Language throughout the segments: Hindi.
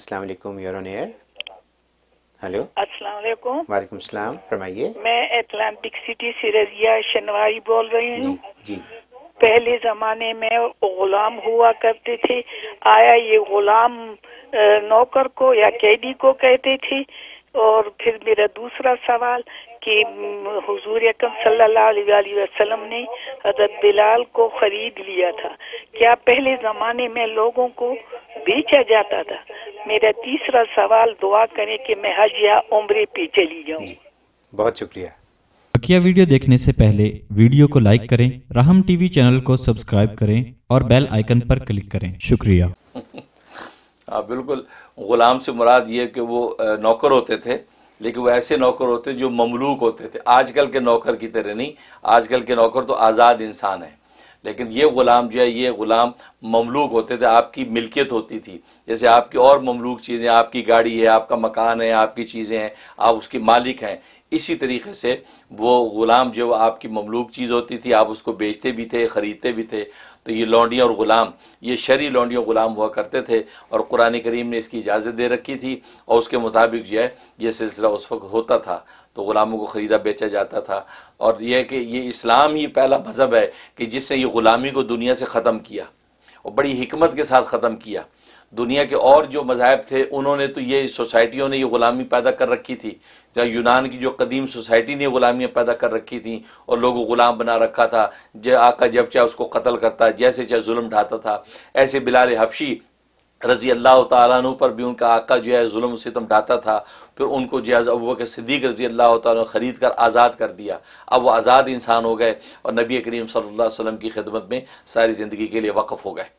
अस्सलाम वालेकुम you are on air hello अस्सलाम वालेकुम वालेकुम सलाम फरमाइए मैं एटलांटिक सिटी से रजिया शनवारी बोल रही हूँ जी, जी पहले जमाने में गुलाम हुआ करते थे आया ये गुलाम नौकर को या कैदी को कहते थे और फिर मेरा दूसरा सवाल कि हुजूर अकरम सल्लल्लाहु अलैहि वसल्लम ने हजरत बिलाल को खरीद लिया था क्या पहले जमाने में लोगों को बेचा जाता था मेरा तीसरा सवाल दुआ करें कि मैं हज या उम्र पे चली जाऊं बहुत शुक्रिया बकिया वीडियो देखने से पहले वीडियो को लाइक करें राहम टीवी चैनल को सब्सक्राइब करें और बेल आइकन पर क्लिक करें शुक्रिया हाँ बिल्कुल गुलाम से मुराद ये कि वो नौकर होते थे लेकिन वो ऐसे नौकर होते जो ममलूक होते थे आजकल के नौकर की तरह नहीं आजकल के नौकर तो आज़ाद इंसान हैं लेकिन ये ग़ुलाम जो है ये ग़ुलाम ममलूक होते थे आपकी मिल्कियत होती थी जैसे आपकी और ममलूक चीज़ें आपकी गाड़ी है आपका मकान है आपकी चीज़ें हैं आप उसके मालिक हैं इसी तरीके से वो ग़ुलाम जो आपकी ममलूक चीज़ होती थी आप उसको बेचते भी थे ख़रीदते भी थे तो ये लौंडियाँ और ग़ुलाम ये शरी लौंडी ग़ुलाम हुआ करते थे और कुरान करीम ने इसकी इजाज़त दे रखी थी और उसके मुताबिक जो है ये सिलसिला उस वक्त होता था तो ग़ुलामों को ख़रीदा बेचा जाता था और यह कि ये इस्लाम ही पहला मज़हब है कि जिसने ये ग़ुलामी को दुनिया से ख़त्म किया और बड़ी हमत के साथ ख़त्म किया दुनिया के और जो मज़ाहब थे उन्होंने तो ये सोसाइटियों ने ये ग़ुलामी पैदा कर रखी थी जहाँ यूनान की जो कदीम सोसाइटी ने ग़ुलामियाँ पैदा कर रखी थी और लोगों ग़ुलाम बना रखा था जो आका जब चाहे उसको कत्ल करता जैसे चाहे जुल्म ढाता था ऐसे बिलाल हफशी रजी अल्लाह तु पर भी उनका आका जो है जुल्म सितम ढाता था फिर उनको जो है अब के सिद्दीक रजी अल्लाह तु ख़रीद कर आज़ाद कर दिया अब वह आज़ाद इंसान हो गए और नबी करीम सल्लल्लाहु अलैहि वसल्लम की खिदमत में सारी ज़िंदगी के लिए वक़ हो गए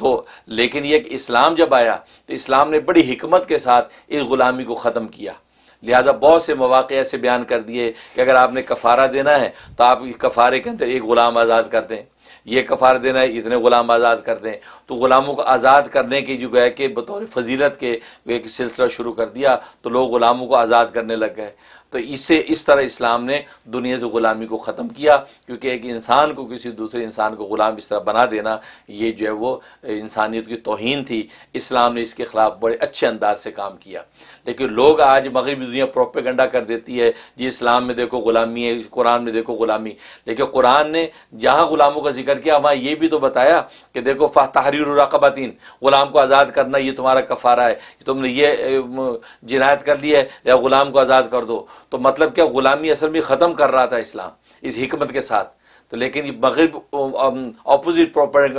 तो लेकिन यह इस्लाम जब आया तो इस्लाम ने बड़ी हमत के साथ इस ग़ुलामी को ख़त्म किया लिहाजा बहुत से मौाक़ ऐसे बयान कर दिए कि अगर आपने कफ़ारा देना है तो आप कफ़ारे के अंदर एक ग़ुलाम आज़ाद कर दें ये कफ़ार देना है इतने ग़ुलाम आज़ाद कर दें तो ग़ुलामों को आज़ाद करने की जो गए कि बतौर फजीलत के एक सिलसिला शुरू कर दिया तो लोग ग़ुलामों को आज़ाद करने लग गए तो इससे इस तरह इस्लाम ने दुनिया से ग़ुलामी को ख़त्म किया क्योंकि एक इंसान को किसी दूसरे इंसान को ग़ुलाम इस तरह बना देना ये जो है वो इंसानियत की तोहन थी इस्लाम ने इसके ख़िलाफ़ बड़े अच्छे अंदाज से काम किया लेकिन लोग आज मगरबी दुनिया प्रोपेगंडा कर देती है जी इस्लाम में देखो ग़ुलामी है कुरान में देखो ग़ुलामी लेकिन कुरान ने जहाँ ग़ुलामों का जिक्र किया वहाँ ये भी तो बताया कि देखो तहरीर रकबातीन ग़ुलाम को आज़ाद करना ये तुम्हारा कफ़ारा है तुमने ये जिनायत कर ली है या ग़ुलाम को आज़ाद कर दो तो मतलब क्या ग़ुलामी असल में ख़त्म कर रहा था इस्लाम इस हमत के साथ तो लेकिन मगरब अपोजिट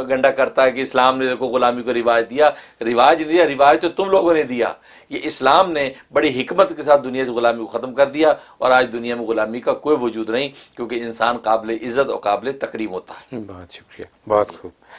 गंडा करता है कि इस्लाम ने देखो गुलामी को रिवाज दिया रिवाज नहीं दिया रिवाज तो तुम लोगों ने दिया ये इस्लाम ने बड़ी हिकमत के साथ दुनिया से गुलामी को ख़त्म कर दिया और आज दुनिया में गुलामी का कोई वजूद नहीं क्योंकि इंसान काबिल इज़्ज़त और काबिल तकरीम होता है बहुत शुक्रिया बहुत खूब